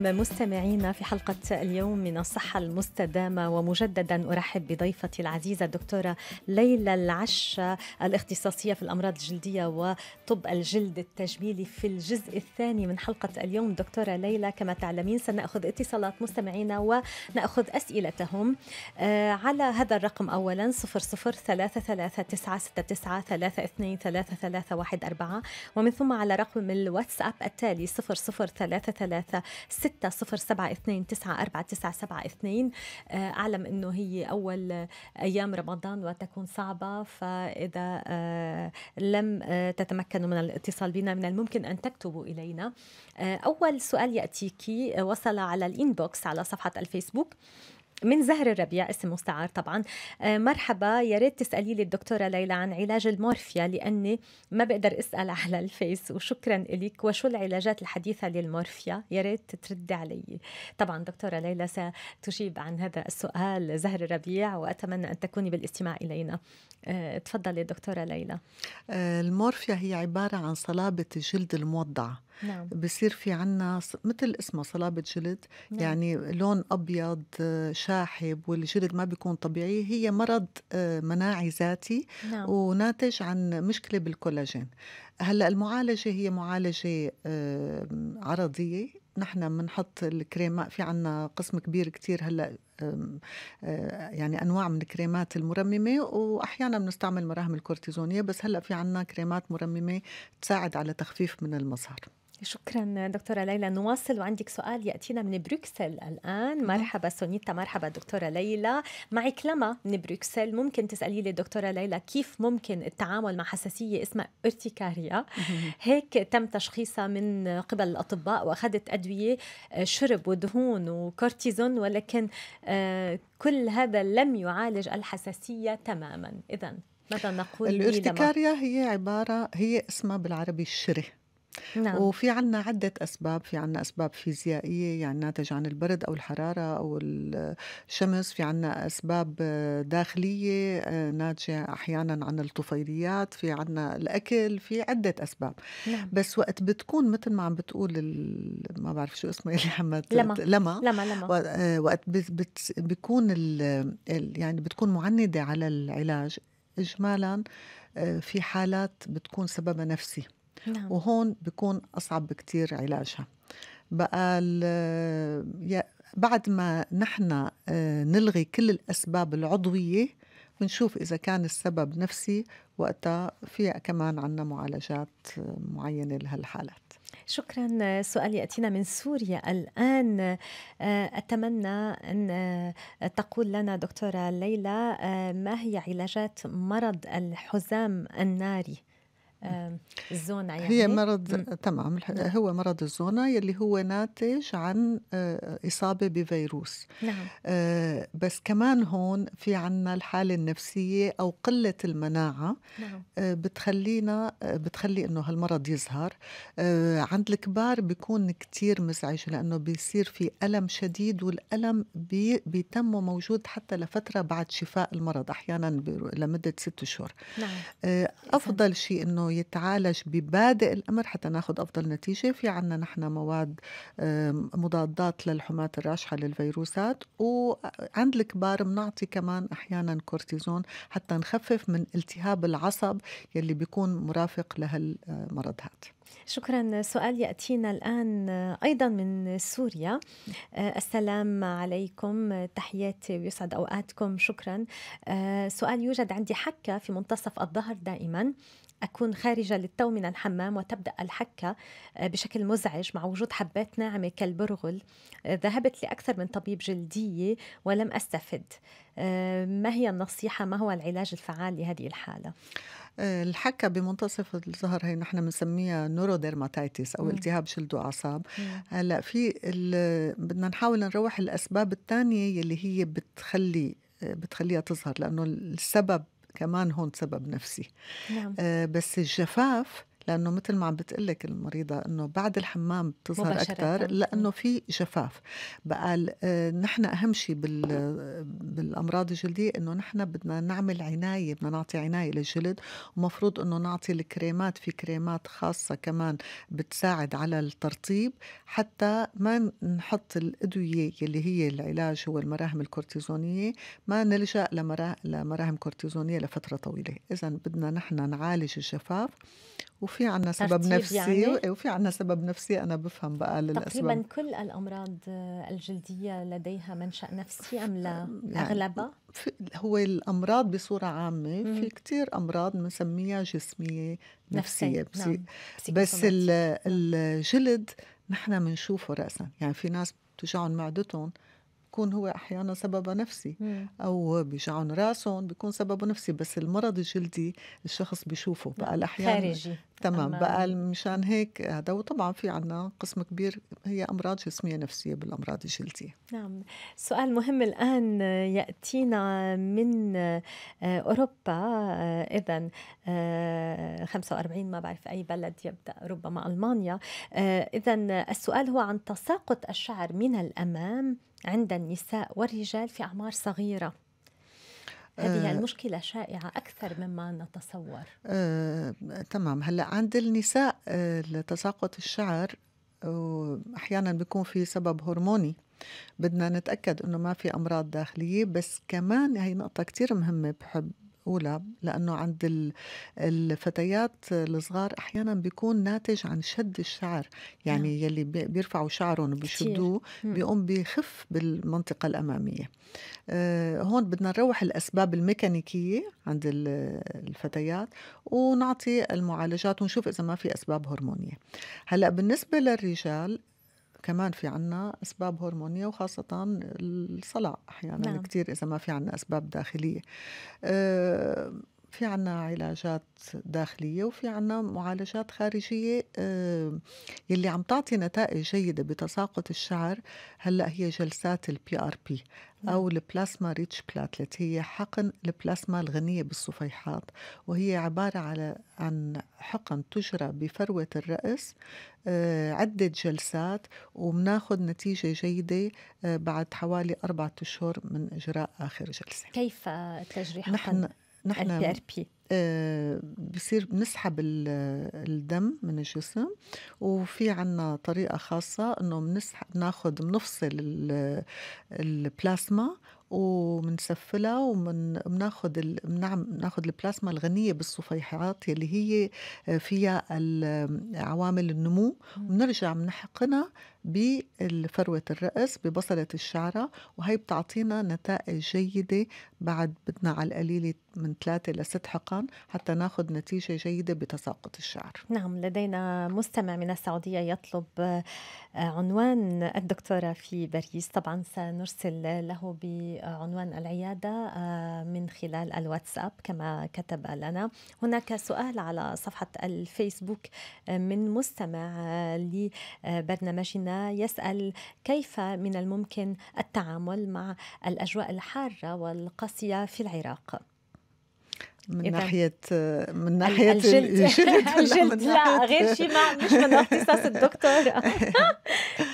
مستمعينا في حلقة اليوم من الصحة المستدامة ومجددا أرحب بضيفتي العزيزة الدكتورة ليلى العشة الاختصاصية في الأمراض الجلدية وطب الجلد التجميلي في الجزء الثاني من حلقة اليوم دكتورة ليلى كما تعلمين سنأخذ اتصالات مستمعينا ونأخذ أسئلتهم آه، على هذا الرقم أولا 0033969323314 ومن ثم على رقم الواتساب التالي 00333 ستة صفر سبعة اثنين تسعة أربعة تسعة سبعة اثنين آه، أعلم أنه هي أول أيام رمضان وتكون صعبة فإذا آه، لم آه، تتمكنوا من الاتصال بنا من الممكن أن تكتبوا إلينا أول سؤال يأتيك وصل على الإنبوكس على صفحة الفيسبوك من زهر الربيع اسم مستعار طبعا آه، مرحبا يا ريت تسالي لي الدكتوره ليلى عن علاج المورفيا لاني ما بقدر اسال على الفيس وشكرا لك وشو العلاجات الحديثه للمورفيا يا ريت تردي علي طبعا دكتوره ليلى ستجيب عن هذا السؤال زهر الربيع واتمنى ان تكوني بالاستماع الينا آه، تفضلي دكتوره ليلى آه، المورفيا هي عباره عن صلابه الجلد الموضعه نعم. بصير في عنا مثل اسمه صلابة جلد نعم. يعني لون أبيض شاحب والجلد ما بيكون طبيعي هي مرض آه، مناعي ذاتي نعم. وناتج عن مشكلة بالكولاجين هلا المعالجة هي معالجة عرضية نحن بنحط الكريم في عنا قسم كبير كتير هلا آه، يعني انواع من الكريمات المرممه واحيانا بنستعمل مراهم الكورتيزونيه بس هلا في عنا كريمات مرممه تساعد على تخفيف من المظهر شكرا دكتورة ليلى نواصل وعندك سؤال يأتينا من بروكسل الآن مرحبا سونيتا مرحبا دكتورة ليلى معك لما من بروكسل ممكن تسألي لي دكتورة ليلى كيف ممكن التعامل مع حساسية اسمها ارتكاريا هيك تم تشخيصها من قبل الأطباء وأخذت أدوية آه، شرب ودهون وكورتيزون ولكن آه، كل هذا لم يعالج الحساسية تماما إذا ماذا نقول الارتكاريا هي عبارة هي اسمها بالعربي الشره نعم. وفي عنا عدة أسباب في عنا أسباب فيزيائية يعني ناتج عن البرد أو الحرارة أو الشمس في عنا أسباب داخلية آه، ناتجة أحيانا عن الطفيليات في عنا الأكل في عدة أسباب نعم. بس وقت بتكون مثل ما عم بتقول ال... ما بعرف شو اسمه اللي عم لما لما لما, لما. آه، وقت بت... بيكون يعني بتكون معندة على العلاج إجمالا آه، في حالات بتكون سببها نفسي نعم. وهون بيكون أصعب بكتير علاجها بقى بعد ما نحن آه، نلغي كل الأسباب العضوية بنشوف إذا كان السبب نفسي وقتها في كمان عنا معالجات آه، معينة لهالحالات شكرا آه، سؤال ياتينا من سوريا الان اتمنى ان تقول لنا دكتوره ليلى ما هي علاجات مرض الحزام الناري الزونا يعني هي مرض تمام نعم. هو مرض الزونا يلي هو ناتج عن آه، إصابة بفيروس نعم. آه، بس كمان هون في عنا الحالة النفسية أو قلة المناعة نعم. آه، بتخلينا بتخلي إنه هالمرض يظهر عند الكبار بيكون كتير مزعج لأنه بيصير في ألم شديد والألم بي بيتم موجود حتى لفترة بعد شفاء المرض أحيانا لمدة ست شهور نعم. أفضل شيء إنه يتعالج ببادئ الامر حتى ناخذ افضل نتيجه في عندنا نحن مواد مضادات للحماة الراجحه للفيروسات وعند الكبار بنعطي كمان احيانا كورتيزون حتى نخفف من التهاب العصب يلي بيكون مرافق لهالمرض هذا شكرا سؤال ياتينا الان آه، ايضا من سوريا آه، السلام عليكم تحياتي ويسعد اوقاتكم شكرا آه، سؤال يوجد عندي حكه في منتصف الظهر دائما أكون خارجة للتو من الحمام وتبدأ الحكة آه، بشكل مزعج مع وجود حبات ناعمة كالبرغل آه، ذهبت لأكثر من طبيب جلدية ولم أستفد آه، ما هي النصيحة ما هو العلاج الفعال لهذه الحالة؟ الحكة بمنتصف الظهر هي نحن بنسميها نوروديرماتيتس او التهاب جلد واعصاب هلا في بدنا نحاول نروح الاسباب الثانيه اللي هي بتخلي بتخليها تظهر لانه السبب كمان هون سبب نفسي نعم. آه، بس الجفاف لانه مثل ما عم بتقلك المريضه انه بعد الحمام بتظهر اكثر لانه في جفاف بقى آه، نحن اهم شيء بالامراض الجلديه انه نحن بدنا نعمل عنايه بدنا نعطي عنايه للجلد ومفروض انه نعطي الكريمات في كريمات خاصه كمان بتساعد على الترطيب حتى ما نحط الادويه اللي هي العلاج هو المراهم الكورتيزونيه ما نلجا لمراهم كورتيزونيه لفتره طويله اذا بدنا نحن نعالج الجفاف وفي عنا سبب نفسي يعني؟ وفي عنا سبب نفسي أنا بفهم بقى للأسباب تقريبا كل الأمراض الجلدية لديها منشأ نفسي أم لا يعني أغلبها؟ هو الأمراض بصورة عامة مم. في كتير أمراض بنسميها جسمية نفسية نفسي. نعم. بس نعم. الجلد نحن بنشوفه رأسا يعني في ناس بتوجعهم معدتهم بيكون هو احيانا سببها نفسي مم. او بيجعون راسهم بيكون سببه نفسي بس المرض الجلدي الشخص بيشوفه بقى نعم. الاحيان خارجي تمام بقى مشان هيك هذا وطبعا في عنا قسم كبير هي امراض جسميه نفسيه بالامراض الجلديه نعم سؤال مهم الان ياتينا من آه، اوروبا آه، اذا 45 آه، ما بعرف اي بلد يبدا ربما المانيا اذا السؤال هو عن تساقط الشعر من الامام عند النساء والرجال في اعمار صغيره هذه آه. المشكلة شائعة أكثر مما نتصور آه، تمام هلا عند النساء آه، تساقط الشعر أحيانا بيكون في سبب هرموني بدنا نتأكد أنه ما في أمراض داخلية بس كمان هي نقطة كتير مهمة بحب الأولى لأنه عند الفتيات الصغار أحيانا بيكون ناتج عن شد الشعر يعني نعم. يلي بيرفعوا شعرهم وبيشدوه بيقوم بيخف بالمنطقة الأمامية آه، هون بدنا نروح الأسباب الميكانيكية عند الفتيات ونعطي المعالجات ونشوف إذا ما في أسباب هرمونية هلأ بالنسبة للرجال كمان في عنا أسباب هرمونية وخاصة الصلع أحيانا نعم. كتير إذا ما في عنا أسباب داخلية أه في عنا علاجات داخلية وفي عنا معالجات خارجية يلي عم تعطي نتائج جيدة بتساقط الشعر هلأ هي جلسات البي ار بي أو البلازما ريتش بلاتلت هي حقن البلازما الغنية بالصفيحات وهي عبارة على عن حقن تجرى بفروة الرأس آه، عدة جلسات وبناخذ نتيجة جيدة آه، بعد حوالي أربعة أشهر من إجراء آخر جلسة كيف تجري حقن؟ نحن نحن البي ار آه، بي بصير بنسحب الدم من الجسم وفي عنا طريقة خاصة انه بنسحب ناخذ بنفصل البلازما وبنسفلها وبناخذ بناخذ البلازما الغنيه بالصفيحات اللي هي آه، فيها عوامل النمو وبنرجع بنحقنها بفروه الراس ببصله الشعره وهي بتعطينا نتائج جيده بعد بدنا على القليله من ثلاثة لست حقن حتى ناخذ نتيجة جيدة بتساقط الشعر نعم لدينا مستمع من السعودية يطلب آه، عنوان الدكتورة في باريس طبعا سنرسل له بعنوان العيادة آه، من خلال الواتساب كما كتب لنا هناك سؤال على صفحة الفيسبوك آه، من مستمع لبرنامجنا يسأل كيف من الممكن التعامل مع الأجواء الحارة والقاسية في العراق من إذن. ناحيه من ناحيه الجلد, الجلد, الجلد لا, لا غير شيء مش من اختصاص الدكتور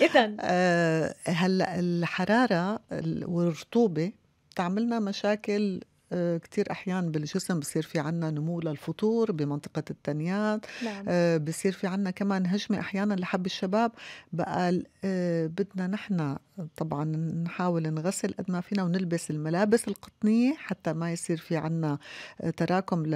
اذا آه، هلا الحراره والرطوبه تعملنا مشاكل آه، كتير أحيان بالجسم بصير في عنا نمو للفطور بمنطقة التنيات نعم. آه، بصير في عنا كمان هجمة أحيانا لحب الشباب بقى آه، بدنا نحن طبعا نحاول نغسل قد ما فينا ونلبس الملابس القطنية حتى ما يصير في عنا تراكم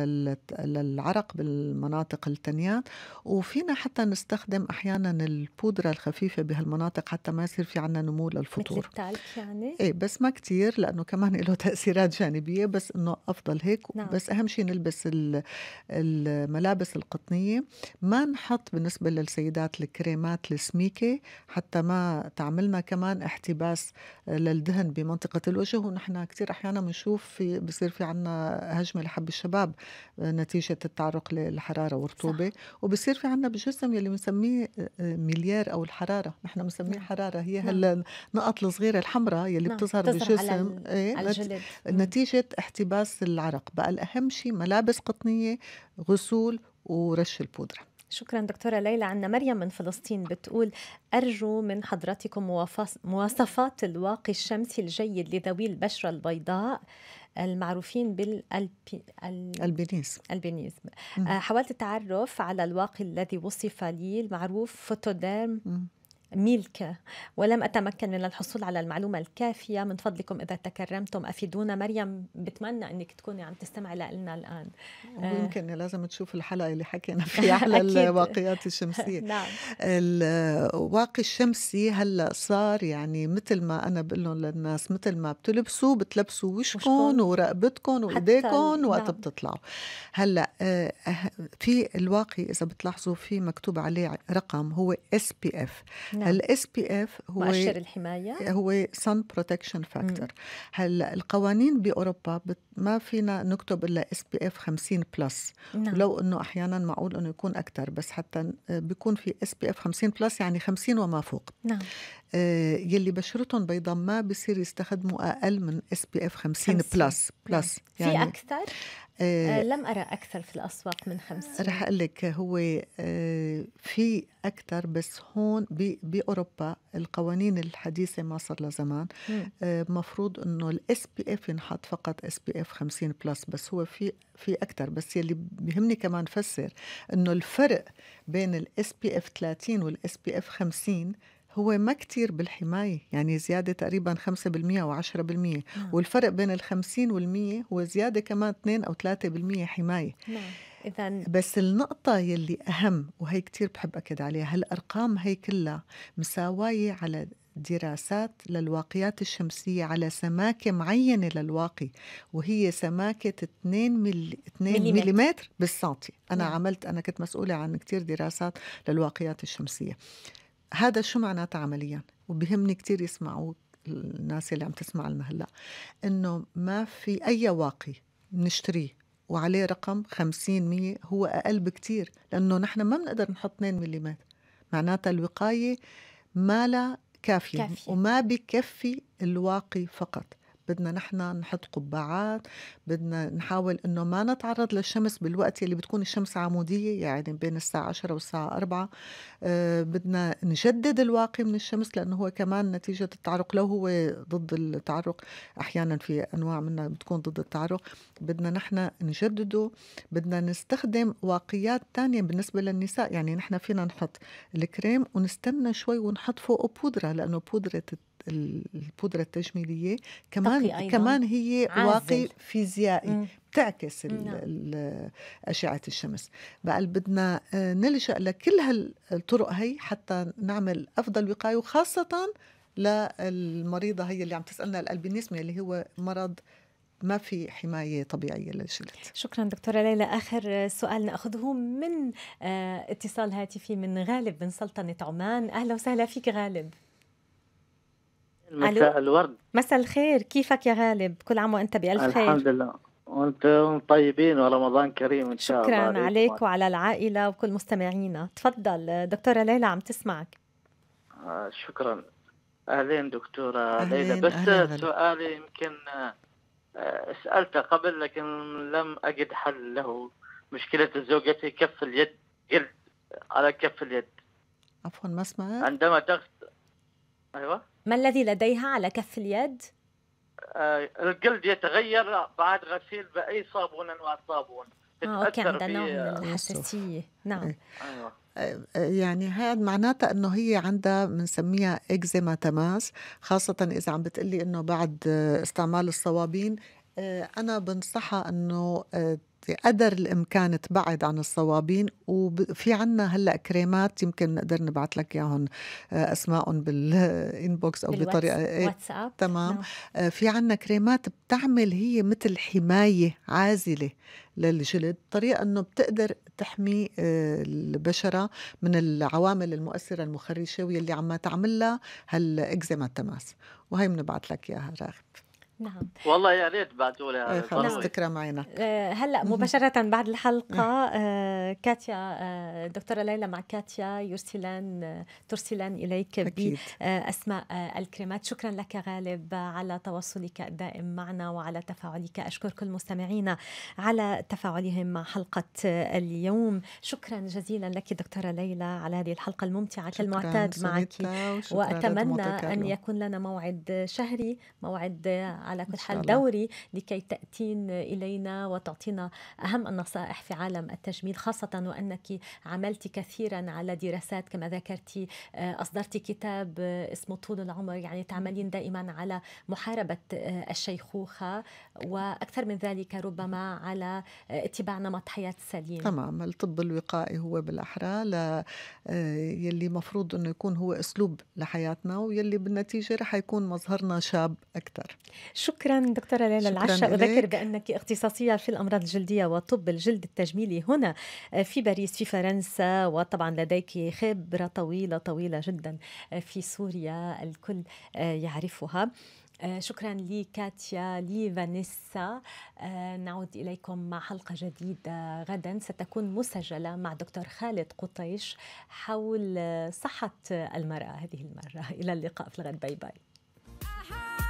للعرق بالمناطق التنيات وفينا حتى نستخدم أحيانا البودرة الخفيفة بهالمناطق حتى ما يصير في عنا نمو للفطور مثل التلج يعني؟ إيه بس ما كتير لأنه كمان له تأثيرات جانبية بس بس انه افضل هيك نعم. بس اهم شيء نلبس الملابس القطنيه ما نحط بالنسبه للسيدات الكريمات السميكه حتى ما تعملنا كمان احتباس للدهن بمنطقه الوجه ونحن كثير احيانا بنشوف في بصير في عنا هجمه لحب الشباب نتيجه التعرق للحراره والرطوبه وبصير في عنا بالجسم يلي بنسميه آه، مليار او الحراره نحن بنسميه نعم. حراره هي نعم. هالنقط الصغيره الحمراء يلي نعم. بتظهر بالجسم إيه، على, على الجلد. نتيجه احتباس احتباس العرق بقى الأهم شيء ملابس قطنية غسول ورش البودره شكرا دكتوره ليلى عنا مريم من فلسطين بتقول ارجو من حضرتكم مواصفات الواقي الشمسي الجيد لذوي البشره البيضاء المعروفين بالالبينيزم البينيزم آه، حاولت التعرف على الواقي الذي وصف لي المعروف فوتوديرم ميلك ولم أتمكن من الحصول على المعلومة الكافية من فضلكم إذا تكرمتم أفيدونا مريم بتمنى أنك تكوني عم تستمعي لنا الآن ممكن آه. لازم تشوف الحلقة اللي حكينا فيها على الواقيات الشمسية نعم. الواقي الشمسي هلأ صار يعني مثل ما أنا بقول لهم للناس مثل ما بتلبسوا بتلبسوا وشكم ورقبتكم وإيديكم وقت نعم. بتطلعوا هلأ آه في الواقي إذا بتلاحظوا في مكتوب عليه رقم هو اس بي اف الاس بي اف هو مؤشر الحمايه هو سن بروتكشن فاكتور هلا القوانين باوروبا ما فينا نكتب الا اس بي اف 50 بلس نعم. ولو انه احيانا معقول انه يكون اكثر بس حتى بيكون في اس بي اف 50 بلس يعني 50 وما فوق نعم آه، يلي بشرتهم بيضاء ما بصير يستخدموا اقل من اس بي اف 50 بلس بلس يعني في اكثر؟ آه،, آه لم أرى أكثر في الأسواق من 50 رح أقول لك هو آه في أكثر بس هون بأوروبا القوانين الحديثة ما صار لها زمان آه مفروض إنه الاس بي اف ينحط فقط اس بي اف 50 بلس بس هو في في أكثر بس يلي بيهمني كمان فسر إنه الفرق بين الاس بي اف 30 والاس بي اف 50 هو ما كتير بالحماية يعني زيادة تقريبا 5% أو 10% نعم. والفرق بين ال 50 وال 100 هو زيادة كمان 2 أو 3% حماية نعم. إذن... بس النقطة يلي أهم وهي كتير بحب أكد عليها هالأرقام هي كلها مساواية على دراسات للواقيات الشمسية على سماكة معينة للواقي وهي سماكة 2 مل... 2 مليمتر, مليمتر بالسنتي أنا نعم. عملت أنا كنت مسؤولة عن كتير دراسات للواقيات الشمسية هذا شو معناته عمليا وبهمني كتير يسمعوه الناس اللي عم تسمع لنا هلا انه ما في اي واقي بنشتريه وعليه رقم 50 100 هو اقل بكتير لانه نحن ما بنقدر نحط 2 ملم معناتها الوقايه ما لا كافية, كافية وما بكفي الواقي فقط بدنا نحن نحط قبعات بدنا نحاول انه ما نتعرض للشمس بالوقت اللي بتكون الشمس عموديه يعني بين الساعه 10 والساعه 4 أه بدنا نجدد الواقي من الشمس لانه هو كمان نتيجه التعرق لو هو ضد التعرق احيانا في انواع منها بتكون ضد التعرق بدنا نحن نجدده بدنا نستخدم واقيات تانية بالنسبه للنساء يعني نحن فينا نحط الكريم ونستنى شوي ونحط فوقه بودره لانه بودره البودره التجميليه كمان كمان هي واقي فيزيائي مم. بتعكس نعم. أشعة الشمس بقى بدنا آه، نلجأ لكل هالطرق هي حتى نعمل أفضل وقاية وخاصة للمريضة هي اللي عم تسألنا الألبينيزم اللي هو مرض ما في حماية طبيعية للجلد شكرا دكتورة ليلى آخر سؤال نأخذه من آه، اتصال هاتفي من غالب من سلطنة عمان أهلا وسهلا فيك غالب مساء الورد مساء الخير كيفك يا غالب كل عام وانت بألف خير الحمد لله وانتم طيبين ورمضان كريم ان شاء الله شكرا عليك وعلى العائله وكل مستمعينا تفضل دكتوره ليلى عم تسمعك آه شكرا اهلين دكتوره أهلين ليلى بس أهلين سؤالي يمكن آه،, آه سالته قبل لكن لم اجد حل له مشكله زوجتي كف اليد جلد على كف اليد عفوا ما سمعت عندما تغسل ايوه ما الذي لديها على كف اليد؟ آه، الجلد يتغير بعد غسيل بأي صابون أنواع الصابون اه اوكي عندها نوع من الحساسيه نعم ايوه يعني هاد معناتها انه هي عندها بنسميها اكزيما تماس خاصه اذا عم بتقلي انه بعد آه، استعمال الصوابين آه، انا بنصحها انه قدر الامكان تبعد عن الصوابين وفي عنا هلا كريمات يمكن نقدر نبعث لك اياهم آه، اسمائهم بالانبوكس او بطريقه إيه تمام no. نعم. آه، في عنا كريمات بتعمل هي مثل حمايه عازله للجلد طريقه انه بتقدر تحمي آه، البشره من العوامل المؤثره المخرشه واللي عم تعملها هالاكزيما التماس وهي بنبعث لك اياها راغب نعم والله يا ريت بعتوا لي إيه، آه، هلا مباشره بعد الحلقه إيه. آه، كاتيا آه، دكتورة ليلى مع كاتيا يرسلان آه، ترسلان إليك بأسماء آه، الكريمات شكرا لك غالب على تواصلك الدائم معنا وعلى تفاعلك أشكر كل مستمعينا على تفاعلهم مع حلقة اليوم شكرا جزيلا لك دكتورة ليلى على هذه الحلقة الممتعة كالمعتاد معك وأتمنى أن يكون لنا موعد شهري موعد على كل حال دوري لكي تأتين إلينا وتعطينا أهم النصائح في عالم التجميل خاصة وأنك عملت كثيرا على دراسات كما ذكرتي آه، أصدرت كتاب آه، اسمه طول العمر يعني تعملين دائما على محاربة آه، الشيخوخة وأكثر من ذلك ربما على اتباع نمط حياة سليم تمام الطب الوقائي هو بالأحرى ل... يلي مفروض أنه يكون هو أسلوب لحياتنا ويلي بالنتيجة رح يكون مظهرنا شاب أكثر شكرا دكتورة ليلى العشاء أذكر بأنك اختصاصية في الأمراض الجلدية وطب الجلد التجميلي هنا في باريس في فرنسا وطبعا لديك خبرة طويلة طويلة جدا آه، في سوريا الكل آه، يعرفها آه، شكرا لي كاتيا لي فانيسا نعود إليكم مع حلقة جديدة غدا ستكون مسجلة مع دكتور خالد قطيش حول صحة المرأة هذه المرة إلى اللقاء في الغد باي باي